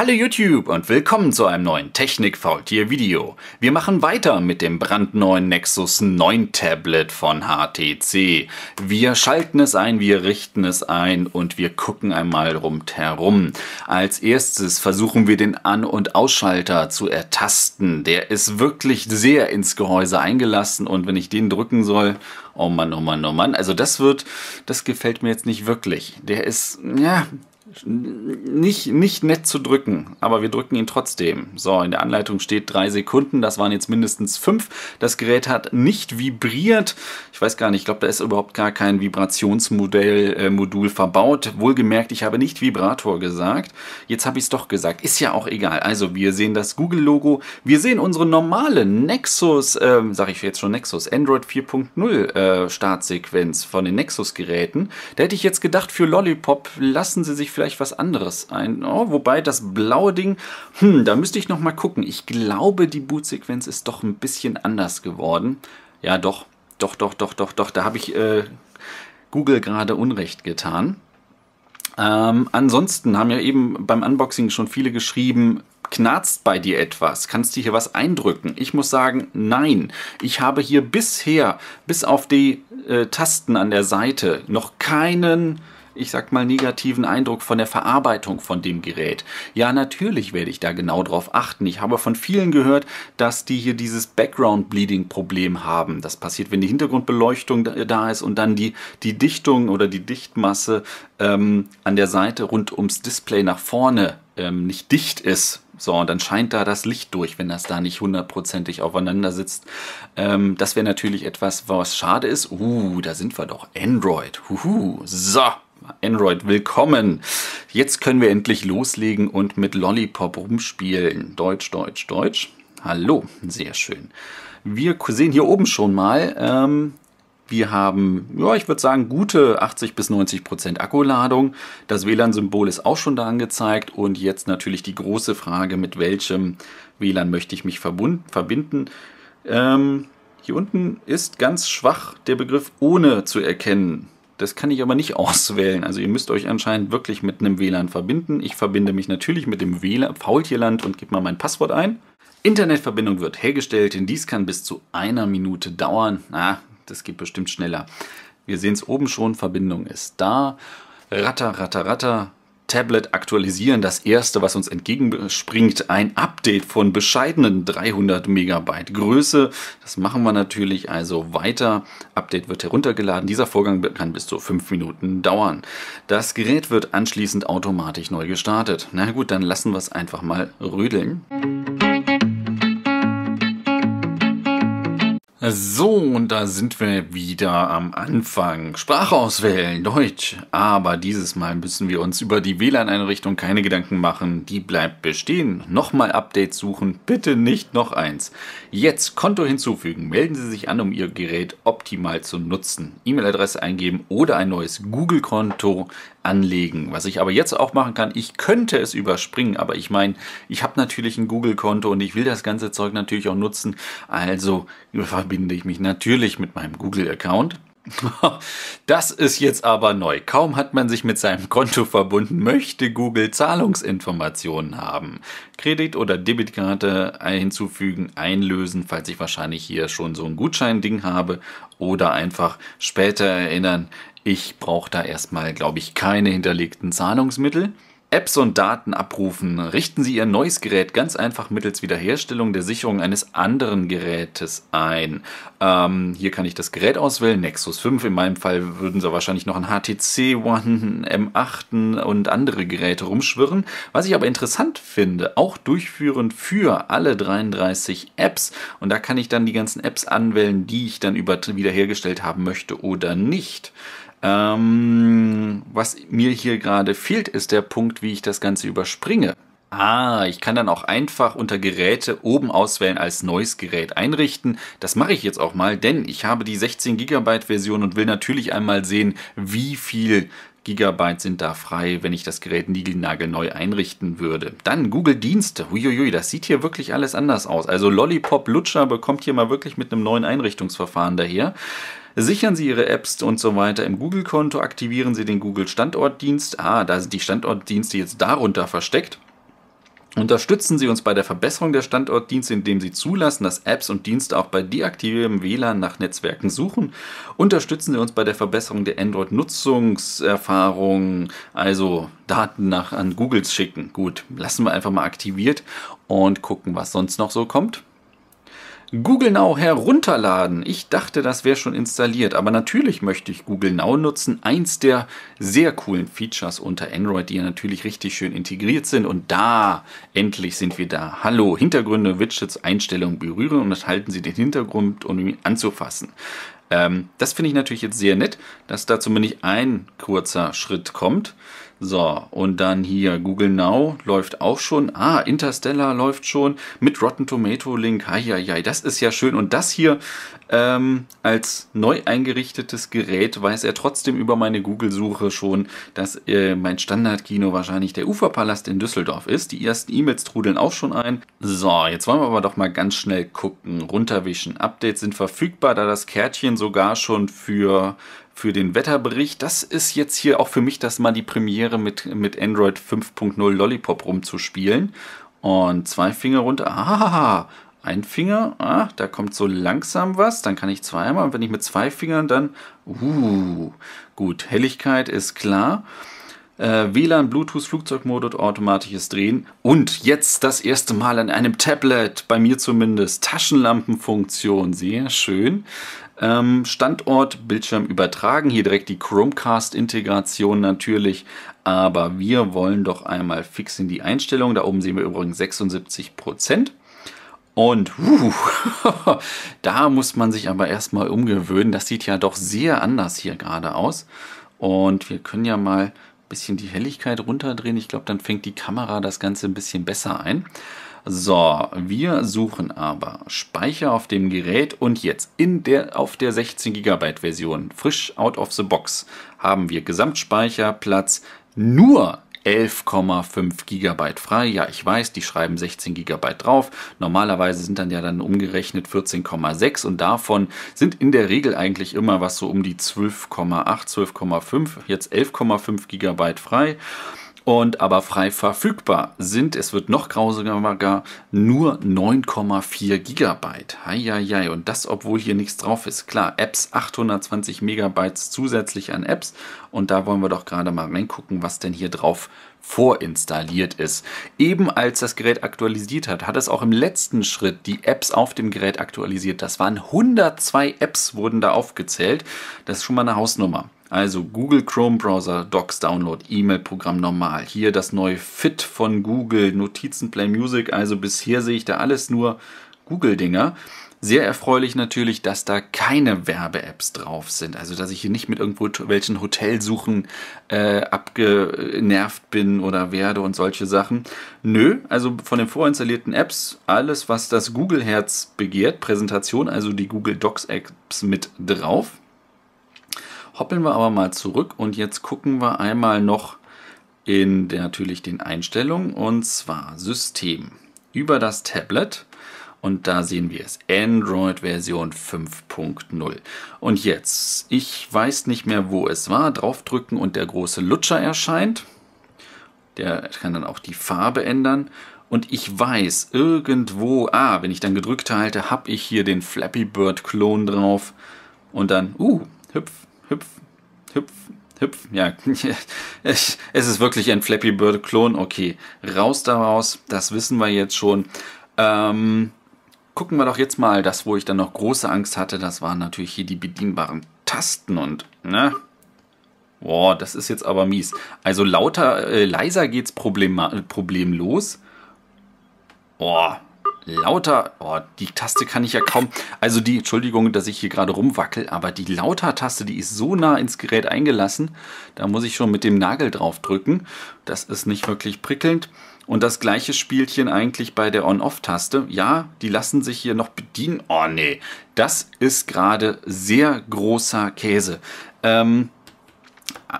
Hallo YouTube und willkommen zu einem neuen Technik-Faultier-Video. Wir machen weiter mit dem brandneuen Nexus 9 Tablet von HTC. Wir schalten es ein, wir richten es ein und wir gucken einmal rundherum. Als erstes versuchen wir den An- und Ausschalter zu ertasten. Der ist wirklich sehr ins Gehäuse eingelassen und wenn ich den drücken soll, oh Mann, oh Mann, oh Mann, also das wird, das gefällt mir jetzt nicht wirklich. Der ist, ja, nicht, nicht nett zu drücken, aber wir drücken ihn trotzdem. So, in der Anleitung steht drei Sekunden, das waren jetzt mindestens fünf. Das Gerät hat nicht vibriert. Ich weiß gar nicht, ich glaube, da ist überhaupt gar kein Vibrationsmodell äh, Modul verbaut. Wohlgemerkt, ich habe nicht Vibrator gesagt. Jetzt habe ich es doch gesagt. Ist ja auch egal. Also, wir sehen das Google-Logo. Wir sehen unsere normale Nexus, äh, sage ich jetzt schon Nexus, Android 4.0 äh, Startsequenz von den Nexus-Geräten. Da hätte ich jetzt gedacht, für Lollipop lassen sie sich für vielleicht was anderes ein. Oh, wobei das blaue Ding, hm, da müsste ich noch mal gucken. Ich glaube, die Bootsequenz ist doch ein bisschen anders geworden. Ja, doch, doch, doch, doch, doch, doch. Da habe ich äh, Google gerade Unrecht getan. Ähm, ansonsten haben ja eben beim Unboxing schon viele geschrieben, knarzt bei dir etwas? Kannst du hier was eindrücken? Ich muss sagen, nein. Ich habe hier bisher, bis auf die äh, Tasten an der Seite, noch keinen ich sag mal, negativen Eindruck von der Verarbeitung von dem Gerät. Ja, natürlich werde ich da genau drauf achten. Ich habe von vielen gehört, dass die hier dieses Background-Bleeding-Problem haben. Das passiert, wenn die Hintergrundbeleuchtung da ist und dann die, die Dichtung oder die Dichtmasse ähm, an der Seite rund ums Display nach vorne ähm, nicht dicht ist. So, und dann scheint da das Licht durch, wenn das da nicht hundertprozentig aufeinander sitzt. Ähm, das wäre natürlich etwas, was schade ist. Uh, da sind wir doch. Android. Huhu. So. Android. Willkommen! Jetzt können wir endlich loslegen und mit Lollipop rumspielen. Deutsch, Deutsch, Deutsch. Hallo, sehr schön. Wir sehen hier oben schon mal, ähm, wir haben, ja, ich würde sagen, gute 80 bis 90 Prozent Akkuladung. Das WLAN-Symbol ist auch schon da angezeigt. Und jetzt natürlich die große Frage, mit welchem WLAN möchte ich mich verbinden? Ähm, hier unten ist ganz schwach der Begriff ohne zu erkennen. Das kann ich aber nicht auswählen. Also ihr müsst euch anscheinend wirklich mit einem WLAN verbinden. Ich verbinde mich natürlich mit dem WLAN Faultierland und gebe mal mein Passwort ein. Internetverbindung wird hergestellt. Dies kann bis zu einer Minute dauern. Na, das geht bestimmt schneller. Wir sehen es oben schon. Verbindung ist da. Ratter, ratter, ratter. Tablet aktualisieren. Das erste, was uns entgegenspringt, ein Update von bescheidenen 300 Megabyte Größe. Das machen wir natürlich also weiter. Update wird heruntergeladen. Dieser Vorgang kann bis zu fünf Minuten dauern. Das Gerät wird anschließend automatisch neu gestartet. Na gut, dann lassen wir es einfach mal rödeln. So, und da sind wir wieder am Anfang. Sprache auswählen, Deutsch. Aber dieses Mal müssen wir uns über die WLAN-Einrichtung keine Gedanken machen. Die bleibt bestehen. Nochmal Updates suchen, bitte nicht noch eins. Jetzt Konto hinzufügen. Melden Sie sich an, um Ihr Gerät optimal zu nutzen. E-Mail-Adresse eingeben oder ein neues Google-Konto anlegen. Was ich aber jetzt auch machen kann, ich könnte es überspringen, aber ich meine, ich habe natürlich ein Google-Konto und ich will das ganze Zeug natürlich auch nutzen. Also verbinde ich mich natürlich mit meinem Google-Account. Das ist jetzt aber neu. Kaum hat man sich mit seinem Konto verbunden, möchte Google Zahlungsinformationen haben. Kredit- oder Debitkarte hinzufügen, einlösen, falls ich wahrscheinlich hier schon so ein Gutscheinding habe oder einfach später erinnern, ich brauche da erstmal, glaube ich, keine hinterlegten Zahlungsmittel. Apps und Daten abrufen. Richten Sie Ihr neues Gerät ganz einfach mittels Wiederherstellung der Sicherung eines anderen Gerätes ein. Ähm, hier kann ich das Gerät auswählen. Nexus 5 in meinem Fall würden Sie wahrscheinlich noch ein HTC One, M8 und andere Geräte rumschwirren. Was ich aber interessant finde, auch durchführend für alle 33 Apps. Und da kann ich dann die ganzen Apps anwählen, die ich dann über wiederhergestellt haben möchte oder nicht. Ähm, was mir hier gerade fehlt, ist der Punkt, wie ich das Ganze überspringe. Ah, ich kann dann auch einfach unter Geräte oben auswählen als neues Gerät einrichten. Das mache ich jetzt auch mal, denn ich habe die 16 GB Version und will natürlich einmal sehen, wie viel Gigabyte sind da frei, wenn ich das Gerät neu einrichten würde. Dann Google Dienste. Huiuiui, das sieht hier wirklich alles anders aus. Also Lollipop Lutscher bekommt hier mal wirklich mit einem neuen Einrichtungsverfahren daher. Sichern Sie Ihre Apps und so weiter im Google-Konto, aktivieren Sie den Google-Standortdienst. Ah, da sind die Standortdienste jetzt darunter versteckt. Unterstützen Sie uns bei der Verbesserung der Standortdienste, indem Sie zulassen, dass Apps und Dienste auch bei deaktiviertem WLAN nach Netzwerken suchen. Unterstützen Sie uns bei der Verbesserung der Android-Nutzungserfahrung, also Daten nach an Google schicken. Gut, lassen wir einfach mal aktiviert und gucken, was sonst noch so kommt. Google Now herunterladen. Ich dachte, das wäre schon installiert, aber natürlich möchte ich Google Now nutzen. Eins der sehr coolen Features unter Android, die ja natürlich richtig schön integriert sind. Und da, endlich sind wir da. Hallo, Hintergründe, Widgets, Einstellungen berühren und halten Sie den Hintergrund, um ihn anzufassen. Ähm, das finde ich natürlich jetzt sehr nett, dass da zumindest ein kurzer Schritt kommt. So, und dann hier Google Now läuft auch schon. Ah, Interstellar läuft schon mit Rotten Tomato Link. Eieiei, das ist ja schön. Und das hier ähm, als neu eingerichtetes Gerät weiß er trotzdem über meine Google-Suche schon, dass äh, mein Standardkino wahrscheinlich der Uferpalast in Düsseldorf ist. Die ersten E-Mails trudeln auch schon ein. So, jetzt wollen wir aber doch mal ganz schnell gucken. Runterwischen. Updates sind verfügbar, da das Kärtchen sogar schon für für den Wetterbericht. Das ist jetzt hier auch für mich das mal die Premiere mit, mit Android 5.0 Lollipop rumzuspielen. Und zwei Finger runter. Ah, ein Finger, ah, da kommt so langsam was, dann kann ich zweimal und wenn ich mit zwei Fingern dann, uh, gut, Helligkeit ist klar. Äh, WLAN, Bluetooth, Flugzeugmodus, automatisches Drehen und jetzt das erste Mal an einem Tablet, bei mir zumindest, Taschenlampenfunktion, sehr schön. Ähm, Standort, Bildschirm übertragen, hier direkt die Chromecast-Integration natürlich, aber wir wollen doch einmal fix in die Einstellung, da oben sehen wir übrigens 76 und uh, da muss man sich aber erstmal umgewöhnen. Das sieht ja doch sehr anders hier gerade aus. Und wir können ja mal ein bisschen die Helligkeit runterdrehen. Ich glaube, dann fängt die Kamera das Ganze ein bisschen besser ein. So, wir suchen aber Speicher auf dem Gerät und jetzt in der, auf der 16 GB Version, frisch out of the box, haben wir Gesamtspeicherplatz nur 11,5 GB frei. Ja, ich weiß, die schreiben 16 GB drauf. Normalerweise sind dann ja dann umgerechnet 14,6 und davon sind in der Regel eigentlich immer was so um die 12,8, 12,5, jetzt 11,5 GB frei und aber frei verfügbar sind, es wird noch grausiger, nur 9,4 Gigabyte. Heieiei, und das, obwohl hier nichts drauf ist. Klar, Apps 820 Megabytes zusätzlich an Apps und da wollen wir doch gerade mal reingucken, was denn hier drauf vorinstalliert ist. Eben als das Gerät aktualisiert hat, hat es auch im letzten Schritt die Apps auf dem Gerät aktualisiert. Das waren 102 Apps, wurden da aufgezählt. Das ist schon mal eine Hausnummer. Also Google Chrome Browser, Docs Download, E-Mail-Programm normal. Hier das neue Fit von Google, Notizen, Play Music. Also bisher sehe ich da alles nur Google-Dinger. Sehr erfreulich natürlich, dass da keine Werbe-Apps drauf sind. Also, dass ich hier nicht mit irgendwelchen Hotelsuchen äh, abgenervt bin oder werde und solche Sachen. Nö, also von den vorinstallierten Apps, alles, was das Google-Herz begehrt, Präsentation, also die Google Docs-Apps mit drauf. Hoppeln wir aber mal zurück und jetzt gucken wir einmal noch in der, natürlich den Einstellungen und zwar System über das Tablet und da sehen wir es. Android Version 5.0. Und jetzt, ich weiß nicht mehr, wo es war. Draufdrücken und der große Lutscher erscheint. Der kann dann auch die Farbe ändern. Und ich weiß, irgendwo, ah, wenn ich dann gedrückt halte, habe ich hier den Flappy Bird Klon drauf. Und dann, uh, hüpf, hüpf, hüpf, hüpf. Ja, es ist wirklich ein Flappy Bird Klon. Okay, raus daraus, das wissen wir jetzt schon. Ähm, gucken wir doch jetzt mal das, wo ich dann noch große Angst hatte. Das waren natürlich hier die bedienbaren Tasten und, ne? Boah, das ist jetzt aber mies. Also lauter, äh, leiser geht's problem, problemlos. Boah, lauter, oh, die Taste kann ich ja kaum, also die, Entschuldigung, dass ich hier gerade rumwackel, aber die lauter Taste, die ist so nah ins Gerät eingelassen, da muss ich schon mit dem Nagel drauf drücken. Das ist nicht wirklich prickelnd. Und das gleiche Spielchen eigentlich bei der On-Off-Taste. Ja, die lassen sich hier noch bedienen. Oh nee, das ist gerade sehr großer Käse. Ähm,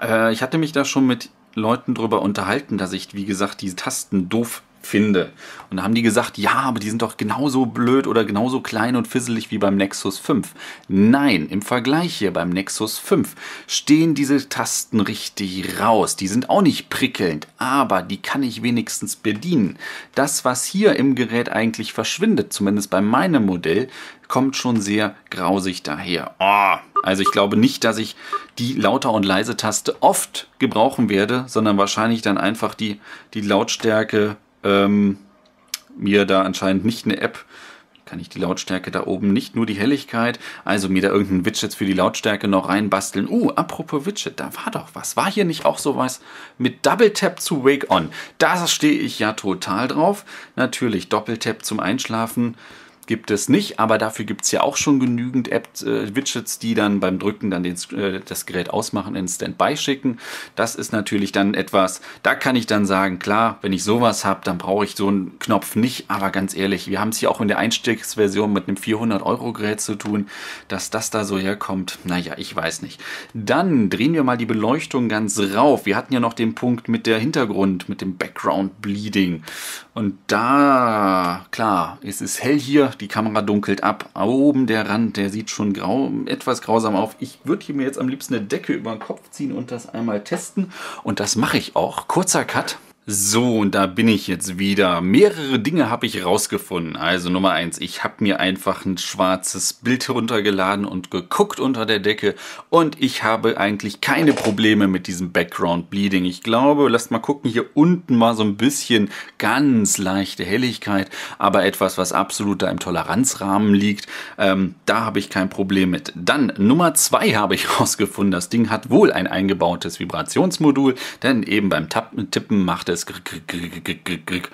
äh, ich hatte mich da schon mit Leuten drüber unterhalten, dass ich, wie gesagt, die Tasten doof finde. Und da haben die gesagt, ja, aber die sind doch genauso blöd oder genauso klein und fisselig wie beim Nexus 5. Nein, im Vergleich hier beim Nexus 5 stehen diese Tasten richtig raus. Die sind auch nicht prickelnd, aber die kann ich wenigstens bedienen. Das, was hier im Gerät eigentlich verschwindet, zumindest bei meinem Modell, kommt schon sehr grausig daher. Oh, also ich glaube nicht, dass ich die Lauter- und Leise-Taste oft gebrauchen werde, sondern wahrscheinlich dann einfach die, die Lautstärke ähm, mir da anscheinend nicht eine App kann ich die Lautstärke da oben, nicht nur die Helligkeit, also mir da irgendein Widget für die Lautstärke noch reinbasteln. Uh, apropos Widget, da war doch was. War hier nicht auch sowas mit Double Tap zu Wake On? Da stehe ich ja total drauf. Natürlich Doppeltap zum Einschlafen gibt es nicht, aber dafür gibt es ja auch schon genügend App, äh, Widgets, die dann beim Drücken dann den, äh, das Gerät ausmachen, in Standby schicken. Das ist natürlich dann etwas, da kann ich dann sagen, klar, wenn ich sowas habe, dann brauche ich so einen Knopf nicht, aber ganz ehrlich, wir haben es hier auch in der Einstiegsversion mit einem 400-Euro-Gerät zu tun, dass das da so herkommt, naja, ich weiß nicht. Dann drehen wir mal die Beleuchtung ganz rauf. Wir hatten ja noch den Punkt mit der Hintergrund, mit dem Background Bleeding. Und da, klar, es ist hell hier, die Kamera dunkelt ab. Oben der Rand, der sieht schon grau, etwas grausam auf. Ich würde hier mir jetzt am liebsten eine Decke über den Kopf ziehen und das einmal testen. Und das mache ich auch. Kurzer Cut. So, und da bin ich jetzt wieder. Mehrere Dinge habe ich rausgefunden. Also Nummer eins, ich habe mir einfach ein schwarzes Bild heruntergeladen und geguckt unter der Decke und ich habe eigentlich keine Probleme mit diesem Background Bleeding. Ich glaube, lasst mal gucken, hier unten war so ein bisschen ganz leichte Helligkeit, aber etwas, was absolut da im Toleranzrahmen liegt, ähm, da habe ich kein Problem mit. Dann Nummer zwei habe ich rausgefunden, das Ding hat wohl ein eingebautes Vibrationsmodul, denn eben beim Tappen, Tippen macht es alles.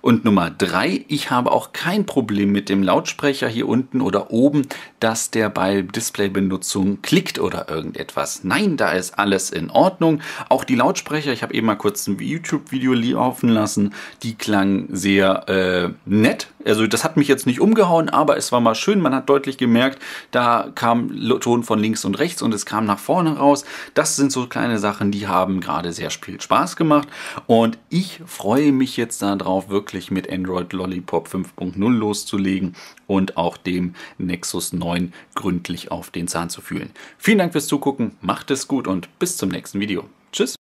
Und Nummer drei, ich habe auch kein Problem mit dem Lautsprecher hier unten oder oben, dass der bei Displaybenutzung klickt oder irgendetwas. Nein, da ist alles in Ordnung. Auch die Lautsprecher, ich habe eben mal kurz ein YouTube-Video laufen lassen, die klangen sehr äh, nett. Also das hat mich jetzt nicht umgehauen, aber es war mal schön. Man hat deutlich gemerkt, da kam Ton von links und rechts und es kam nach vorne raus. Das sind so kleine Sachen, die haben gerade sehr viel Spaß gemacht. Und ich freue mich jetzt darauf, wirklich mit Android Lollipop 5.0 loszulegen und auch dem Nexus 9 gründlich auf den Zahn zu fühlen. Vielen Dank fürs Zugucken, macht es gut und bis zum nächsten Video. Tschüss!